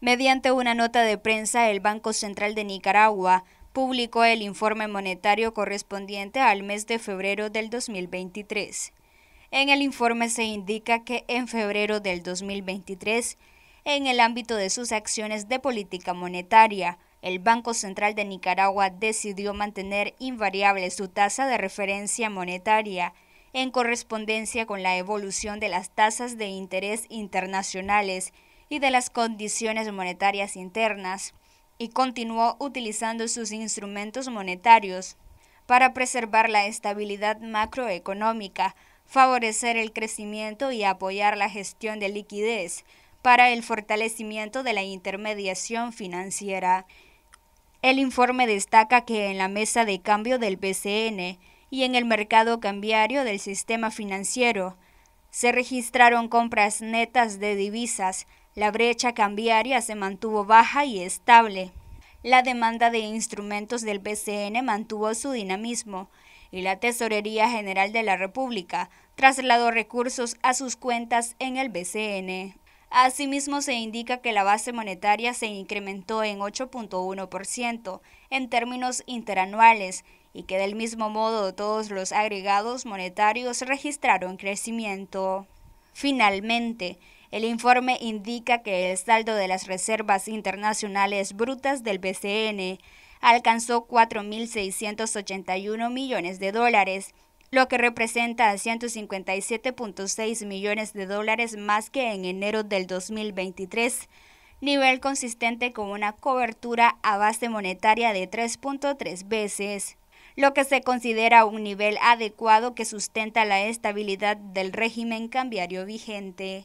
Mediante una nota de prensa, el Banco Central de Nicaragua publicó el informe monetario correspondiente al mes de febrero del 2023. En el informe se indica que en febrero del 2023, en el ámbito de sus acciones de política monetaria, el Banco Central de Nicaragua decidió mantener invariable su tasa de referencia monetaria en correspondencia con la evolución de las tasas de interés internacionales y de las condiciones monetarias internas, y continuó utilizando sus instrumentos monetarios para preservar la estabilidad macroeconómica, favorecer el crecimiento y apoyar la gestión de liquidez para el fortalecimiento de la intermediación financiera. El informe destaca que en la mesa de cambio del PCN y en el mercado cambiario del sistema financiero se registraron compras netas de divisas la brecha cambiaria se mantuvo baja y estable. La demanda de instrumentos del BCN mantuvo su dinamismo y la Tesorería General de la República trasladó recursos a sus cuentas en el BCN. Asimismo, se indica que la base monetaria se incrementó en 8.1% en términos interanuales y que del mismo modo todos los agregados monetarios registraron crecimiento. Finalmente, el informe indica que el saldo de las reservas internacionales brutas del BCN alcanzó 4.681 millones de dólares, lo que representa 157.6 millones de dólares más que en enero del 2023, nivel consistente con una cobertura a base monetaria de 3.3 veces lo que se considera un nivel adecuado que sustenta la estabilidad del régimen cambiario vigente.